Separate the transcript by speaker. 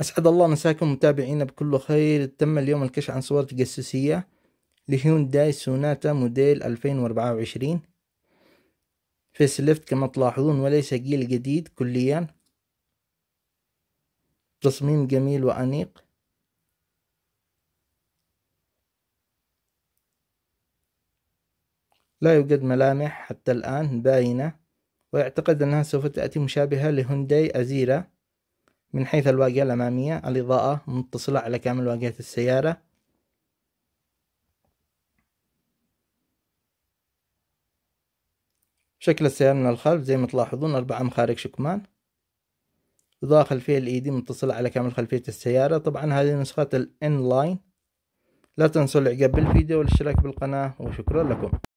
Speaker 1: أسعد الله مساكم متابعينا بكل خير
Speaker 2: تم اليوم الكشف عن صور تجسسية لهيونداي سوناتا موديل 2024 فيس ليفت كما تلاحظون وليس جيل جديد كليا تصميم جميل وأنيق لا يوجد ملامح حتى الآن باينة ويعتقد أنها سوف تأتي مشابهة لهونداي أزيرا من حيث الواجهة الأمامية الإضاءة متصلة على كامل واجهة السيارة شكل السيارة من الخلف زي ما تلاحظون أربعة مخارج شكمان إضاءة خلفية الإي دي e متصلة على كامل خلفية السيارة طبعا هذه نسخة الإن
Speaker 1: لاين لا تنسوا الإعجاب بالفيديو والاشتراك بالقناة وشكرا لكم